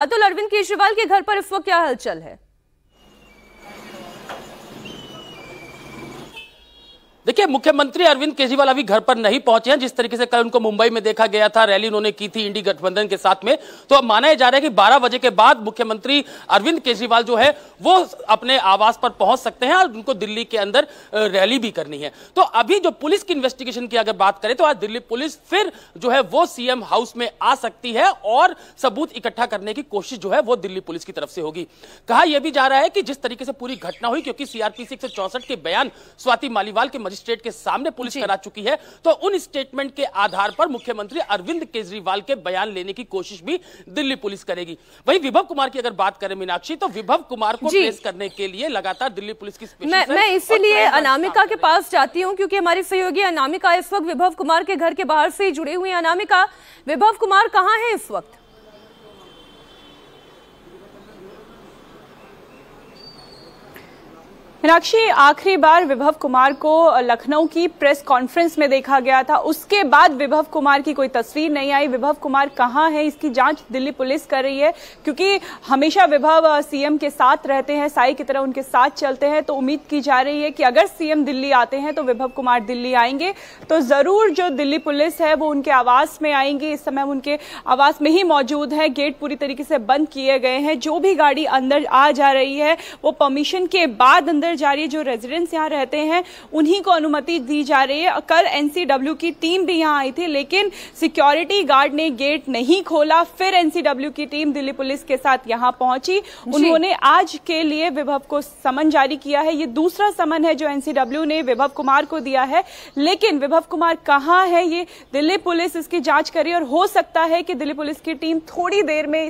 अतुल अरविंद केजरीवाल के घर पर इस वक्त क्या हलचल है देखिए मुख्यमंत्री अरविंद केजरीवाल अभी घर पर नहीं पहुंचे हैं जिस तरीके से कल उनको मुंबई में देखा गया था रैली उन्होंने की थी इंडी गठबंधन के साथ में तो अब माना जा रहा है कि बारह बजे के बाद मुख्यमंत्री अरविंद केजरीवाल जो है वो अपने आवास पर पहुंच सकते हैं और उनको दिल्ली के अंदर रैली भी करनी है तो अभी जो पुलिस की इन्वेस्टिगेशन की अगर बात करें तो आज दिल्ली पुलिस फिर जो है वो सीएम हाउस में आ सकती है और सबूत इकट्ठा करने की कोशिश जो है वो दिल्ली पुलिस की तरफ से होगी कहा यह भी जा रहा है कि जिस तरीके से पूरी घटना हुई क्योंकि सीआरपीसी एक के बयान स्वाति मालीवाल के मजिस्ट्रेट मजिस्ट्रेट के सामने पुलिस करा चुकी है तो उन स्टेटमेंट के आधार पर मुख्यमंत्री अरविंद केजरीवाल के बयान लेने की कोशिश भी दिल्ली पुलिस करेगी वही विभव कुमार की अगर बात करें मीनाक्षी तो विभव कुमार को प्रेस करने के लिए लगातार दिल्ली पुलिस की मैं, मैं इसीलिए अनामिका के पास जाती हूँ क्योंकि हमारी सहयोगी अनामिका इस वक्त विभव कुमार के घर के बाहर से जुड़े हुए अनामिका विभव कुमार कहाँ है इस वक्त मीनाक्षी आखिरी बार विभव कुमार को लखनऊ की प्रेस कॉन्फ्रेंस में देखा गया था उसके बाद विभव कुमार की कोई तस्वीर नहीं आई विभव कुमार कहाँ है इसकी जांच दिल्ली पुलिस कर रही है क्योंकि हमेशा विभव सीएम के साथ रहते हैं साई की तरह उनके साथ चलते हैं तो उम्मीद की जा रही है कि अगर सीएम दिल्ली आते हैं तो विभव कुमार दिल्ली आएंगे तो जरूर जो दिल्ली पुलिस है वो उनके आवास में आएंगे इस समय उनके आवास में ही मौजूद है गेट पूरी तरीके से बंद किए गए हैं जो भी गाड़ी अंदर आ जा रही है वो परमिशन के बाद अंदर जा रही है जो रेजिडेंट्स यहाँ रहते हैं उन्हीं को अनुमति दी जा रही है कल एनसीडब्ल्यू की टीम भी यहाँ आई थी लेकिन सिक्योरिटी गार्ड ने गेट नहीं खोला फिर एनसीडब्ल्यू की टीम दिल्ली पुलिस के साथ यहाँ पहुंची उन्होंने आज के लिए विभव को समन जारी किया है ये दूसरा समन है जो एनसीडब्ल्यू ने विभव कुमार को दिया है लेकिन विभव कुमार कहाँ है ये दिल्ली पुलिस इसकी जांच करे और हो सकता है कि दिल्ली पुलिस की टीम थोड़ी देर में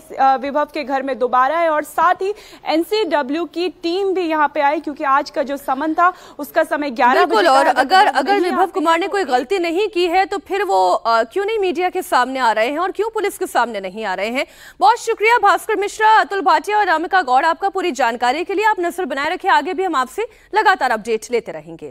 विभव के घर में दोबारा है और साथ ही एनसीडब्ल्यू की टीम भी यहाँ पे आई क्योंकि आज आज का जो समन था उसका समय ग्यारह बिल्कुल और अगर अगर विभव कुमार ने तो कोई गलती नहीं की है तो फिर वो क्यों नहीं मीडिया के सामने आ रहे हैं और क्यों पुलिस के सामने नहीं आ रहे हैं बहुत शुक्रिया भास्कर मिश्रा अतुल भाटिया और रामिका गौड़ आपका पूरी जानकारी के लिए आप नजर बनाए रखें आगे भी हम आपसे लगातार अपडेट लेते रहेंगे